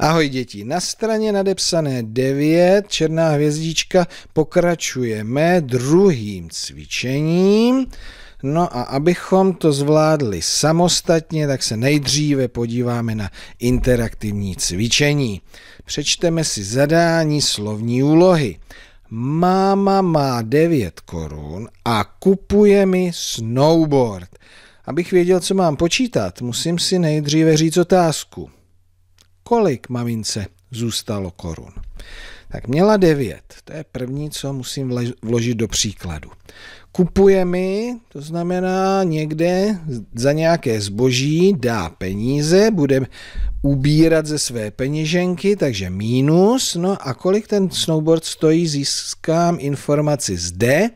Ahoj děti, na straně nadepsané 9, černá hvězdička, pokračujeme druhým cvičením. No a abychom to zvládli samostatně, tak se nejdříve podíváme na interaktivní cvičení. Přečteme si zadání slovní úlohy. Máma má 9 korun a kupuje mi snowboard. Abych věděl, co mám počítat, musím si nejdříve říct otázku kolik mamince zůstalo korun. Tak měla devět. to je první, co musím vložit do příkladu. Kupuje mi, to znamená někde za nějaké zboží dá peníze, bude ubírat ze své peněženky, takže mínus. No a kolik ten snowboard stojí, získám informaci zde.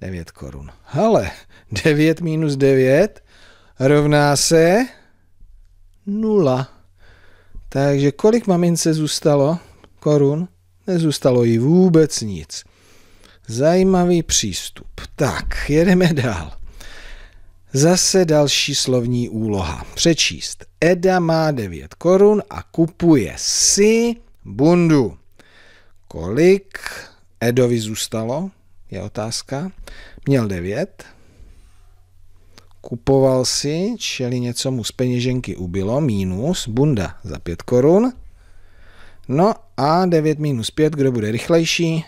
9 korun. Ale 9 minus 9 rovná se 0. Takže kolik mamince zůstalo korun? Nezůstalo jí vůbec nic. Zajímavý přístup. Tak, jedeme dál. Zase další slovní úloha. Přečíst. Eda má 9 korun a kupuje si bundu. Kolik Edovi zůstalo? Je otázka. Měl 9, kupoval si, čili něco mu z peněženky ubilo, mínus, bunda za 5 korun. No a 9 minus 5, kdo bude rychlejší?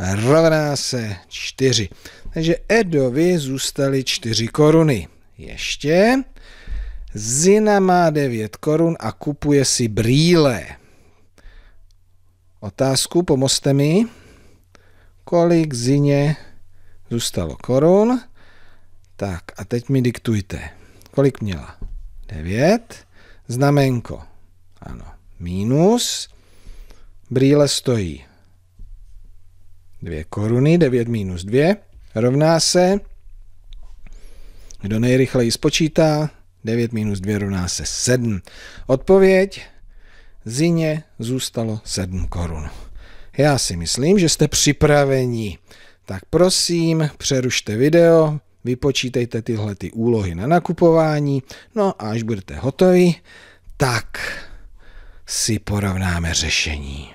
Rovná se 4. Takže Edovi zůstaly 4 koruny. Ještě. Zina má 9 korun a kupuje si brýle. Otázku, pomozte mi. Kolik Zině zůstalo korun? Tak a teď mi diktujte. Kolik měla? 9. Znamenko. Ano. mínus, Brýle stojí 2 koruny. 9 minus 2 rovná se. Kdo nejrychleji spočítá? 9 minus 2 rovná se 7. Odpověď? Zině zůstalo 7 korun. Já si myslím, že jste připraveni. Tak prosím, přerušte video, vypočítejte tyhle ty úlohy na nakupování, no a až budete hotovi, tak si porovnáme řešení.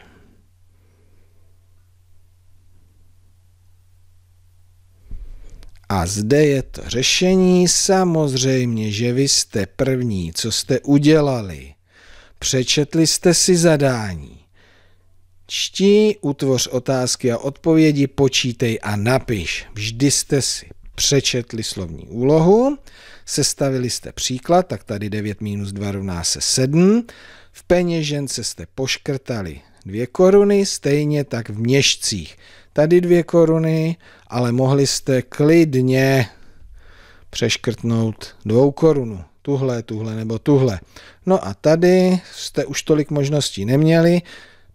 A zde je to řešení. Samozřejmě, že vy jste první, co jste udělali. Přečetli jste si zadání. Čtí, utvoř otázky a odpovědi, počítej a napiš. Vždy jste si přečetli slovní úlohu, sestavili jste příklad, tak tady 9 minus 2 rovná se 7, v peněžence jste poškrtali dvě koruny, stejně tak v měšcích. Tady dvě koruny, ale mohli jste klidně přeškrtnout dvou korunu. Tuhle, tuhle nebo tuhle. No a tady jste už tolik možností neměli,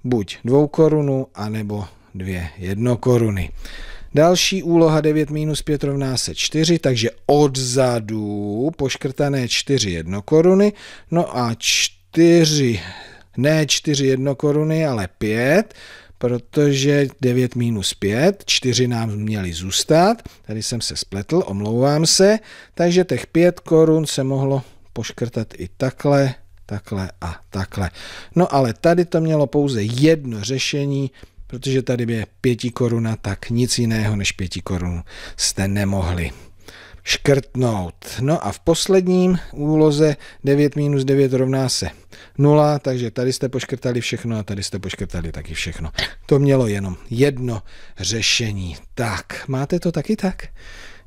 buď dvou korunu, anebo dvě jednokoruny. koruny. Další úloha 9 minus 5 rovná se 4, takže odzadu poškrtané 4 koruny. no a 4, ne 4 koruny, ale 5, protože 9 minus 5, 4 nám měly zůstat, tady jsem se spletl, omlouvám se, takže těch 5 korun se mohlo poškrtat i takhle, takhle a takhle. No ale tady to mělo pouze jedno řešení, protože tady je pěti koruna, tak nic jiného než pěti korun jste nemohli škrtnout. No a v posledním úloze 9 minus 9 rovná se 0, takže tady jste poškrtali všechno a tady jste poškrtali taky všechno. To mělo jenom jedno řešení. Tak, máte to taky tak?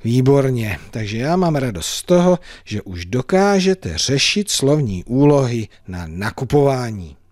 Výborně, takže já mám radost z toho, že už dokážete řešit slovní úlohy na nakupování.